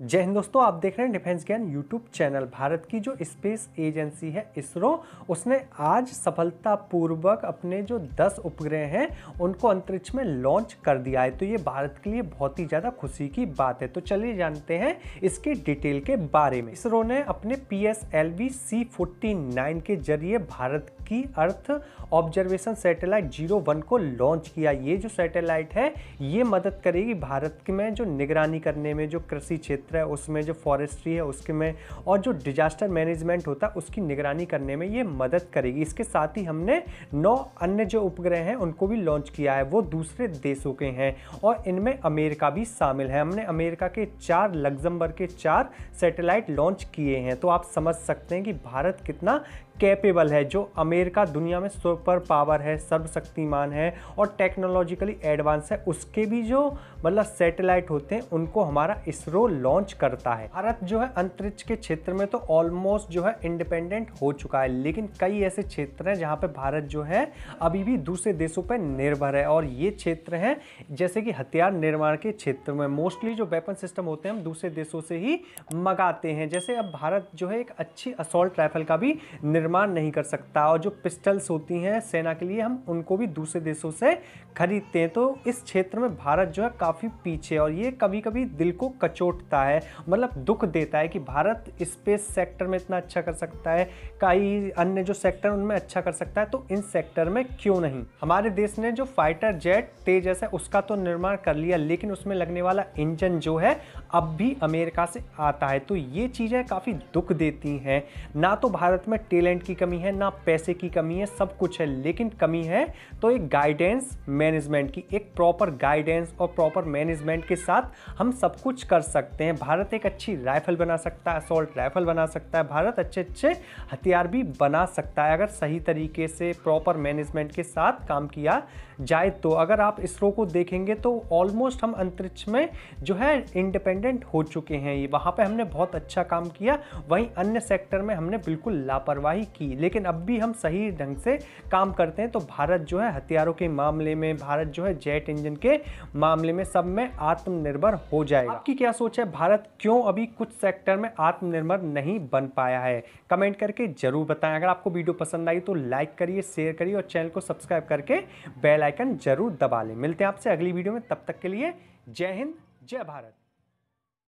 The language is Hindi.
जय हिंद दोस्तों आप देख रहे हैं डिफेंस ज्ञान यूट्यूब चैनल भारत की जो स्पेस एजेंसी है इसरो उसने आज सफलतापूर्वक अपने जो 10 उपग्रह हैं उनको अंतरिक्ष में लॉन्च कर दिया है तो ये भारत के लिए बहुत ही ज़्यादा खुशी की बात है तो चलिए जानते हैं इसके डिटेल के बारे में इसरो ने अपने P S L V C forty nine के जरिए भारत की earth observation satellite zero one को लॉन्च किया ये जो सैटेलाइट है ये मदद करेगी भारत में जो निगरानी करने में जो कृषि क्षेत्र क्षेत्र है उसमें जो फॉरेस्ट्री है उसके में और जो डिजास्टर मैनेजमेंट होता है उसकी निगरानी करने में ये मदद करेगी इसके साथ ही हमने नौ अन्य जो उपग्रह हैं उनको भी लॉन्च किया है वो दूसरे देशों के हैं और इनमें अमेरिका भी शामिल है हमने अमेरिका के चार लग्जम्बर के चार सैटेलाइट लॉन्च किए हैं तो आप समझ सकते हैं कि भारत कितना कैपेबल है जो अमेरिका दुनिया में सुपर पावर है सर्वशक्तिमान है और टेक्नोलॉजिकली एडवांस है उसके भी जो मतलब सैटेलाइट होते हैं उनको हमारा इसरो लॉन्च करता है भारत जो है अंतरिक्ष के क्षेत्र में तो ऑलमोस्ट जो है इंडिपेंडेंट हो चुका है लेकिन कई ऐसे क्षेत्र हैं जहाँ पर भारत जो है अभी भी दूसरे देशों पर निर्भर है और ये क्षेत्र हैं जैसे कि हथियार निर्माण के क्षेत्र में मोस्टली जो वेपन सिस्टम होते हैं हम दूसरे देशों से ही मंगाते हैं जैसे अब भारत जो है एक अच्छी असोल्ट राइफल का भी निर्माण निर्माण नहीं कर सकता और जो पिस्टल्स होती हैं सेना के लिए हम उनको भी दूसरे देशों से खरीदते हैं तो इस क्षेत्र में भारत जो है काफ़ी पीछे और ये कभी कभी दिल को कचोटता है मतलब दुख देता है कि भारत स्पेस सेक्टर में इतना अच्छा कर सकता है कई अन्य जो सेक्टर उनमें अच्छा कर सकता है तो इन सेक्टर में क्यों नहीं हमारे देश ने जो फाइटर जेट तेजस है उसका तो निर्माण कर लिया लेकिन उसमें लगने वाला इंजन जो है अब भी अमेरिका से आता है तो ये चीज़ें काफ़ी दुख देती हैं ना तो भारत में टैलेंट टैलेंट की कमी है ना पैसे की कमी है सब कुछ है लेकिन कमी है तो एक गाइडेंस मैनेजमेंट की एक प्रॉपर गाइडेंस और प्रॉपर मैनेजमेंट के साथ हम सब कुछ कर सकते हैं भारत एक अच्छी राइफल बना सकता है असोल्ट राइफल बना सकता है भारत अच्छे अच्छे हथियार भी बना सकता है अगर सही तरीके से प्रॉपर मैनेजमेंट के साथ काम किया जाए तो अगर आप इसरो को देखेंगे तो ऑलमोस्ट हम अंतरिक्ष में जो है इंडिपेंडेंट हो चुके हैं ये वहाँ पर हमने बहुत अच्छा काम किया वहीं अन्य सेक्टर में हमने बिल्कुल लापरवाही कार्रवाई की लेकिन अब भी हम सही ढंग से काम करते हैं तो भारत जो है हथियारों के मामले में भारत जो है जेट इंजन के मामले में सब में आत्मनिर्भर हो जाएगा आपकी क्या सोच है भारत क्यों अभी कुछ सेक्टर में आत्मनिर्भर नहीं बन पाया है कमेंट करके जरूर बताएं अगर आपको वीडियो पसंद आई तो लाइक करिए शेयर करिए और चैनल को सब्सक्राइब करके बेल आइकन जरूर दबा लें मिलते हैं आपसे अगली वीडियो में तब तक के लिए जय हिंद जय भारत